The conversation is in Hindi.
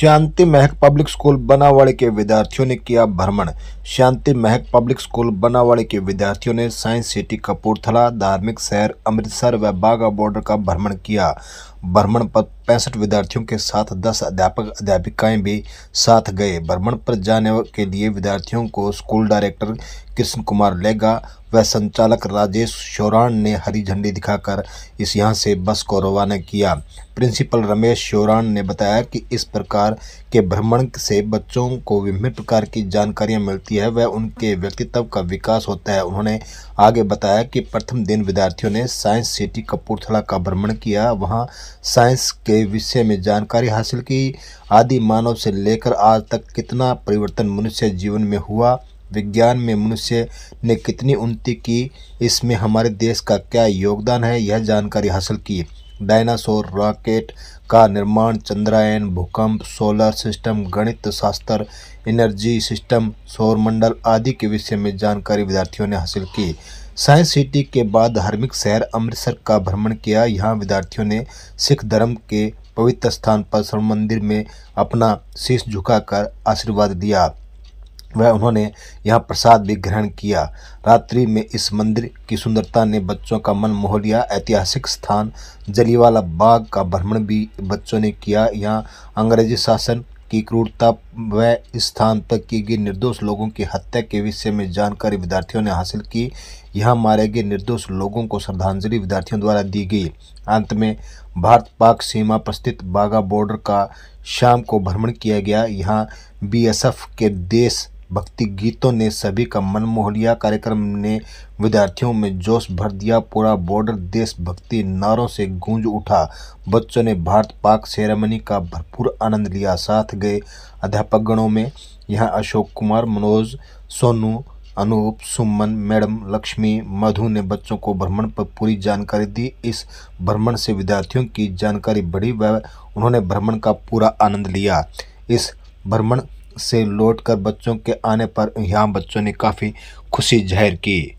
शांति महक पब्लिक स्कूल बनावाड़ी के विद्यार्थियों ने किया भ्रमण शांति महक पब्लिक स्कूल बनावाड़ी के विद्यार्थियों ने साइंस सिटी कपूरथला धार्मिक शहर अमृतसर व बाघा बॉर्डर का भ्रमण किया भ्रमण पर पैंसठ विद्यार्थियों के साथ दस अध्यापक अध्यापिकाएं भी साथ गए भ्रमण पर जाने के लिए विद्यार्थियों को स्कूल डायरेक्टर कृष्ण कुमार लेगा व संचालक राजेश शोरान ने हरी झंडी दिखाकर इस यहाँ से बस को रवाना किया प्रिंसिपल रमेश शोरान ने बताया कि इस प्रकार के भ्रमण से बच्चों को विभिन्न प्रकार की जानकारियाँ मिलती है वह उनके व्यक्तित्व का विकास होता है उन्होंने आगे बताया कि प्रथम दिन विद्यार्थियों ने साइंस सिटी कपूरथला का भ्रमण किया वहाँ साइंस के विषय में जानकारी हासिल की आदि मानव से लेकर आज तक कितना परिवर्तन मनुष्य जीवन में हुआ विज्ञान में मनुष्य ने कितनी उन्नति की इसमें हमारे देश का क्या योगदान है यह जानकारी हासिल की डायनासोर रॉकेट का निर्माण चंद्रायन भूकंप सोलर सिस्टम गणित शास्त्र एनर्जी सिस्टम सौरमंडल आदि के विषय में जानकारी विद्यार्थियों ने हासिल की साइंस सिटी के बाद धार्मिक शहर अमृतसर का भ्रमण किया यहाँ विद्यार्थियों ने सिख धर्म के पवित्र स्थान पर स्वर्ण मंदिर में अपना शीश झुकाकर आशीर्वाद दिया वह उन्होंने यहाँ प्रसाद भी ग्रहण किया रात्रि में इस मंदिर की सुंदरता ने बच्चों का मन मोह लिया ऐतिहासिक स्थान जलीवाला बाग का भ्रमण भी बच्चों ने किया यहाँ अंग्रेजी शासन की क्रूरता व इस स्थान तक की गई निर्दोष लोगों की हत्या के विषय में जानकारी विद्यार्थियों ने हासिल की यहाँ मारे गए निर्दोष लोगों को श्रद्धांजलि विद्यार्थियों द्वारा दी गई अंत में भारत पाक सीमा पर स्थित बाघा बॉर्डर का शाम को भ्रमण किया गया यहाँ बीएसएफ के देश भक्ति गीतों ने सभी का मन मोह लिया कार्यक्रम ने विद्यार्थियों में जोश भर दिया पूरा बॉर्डर देशभक्ति नारों से गूंज उठा बच्चों ने भारत पाक सेरेमनी का भरपूर आनंद लिया साथ गए अध्यापकगणों में यहाँ अशोक कुमार मनोज सोनू अनूप सुमन मैडम लक्ष्मी मधु ने बच्चों को भ्रमण पर पूरी जानकारी दी इस भ्रमण से विद्यार्थियों की जानकारी बढ़ी व उन्होंने भ्रमण का पूरा आनंद लिया इस भ्रमण से लौटकर बच्चों के आने पर यहाँ बच्चों ने काफ़ी खुशी जाहिर की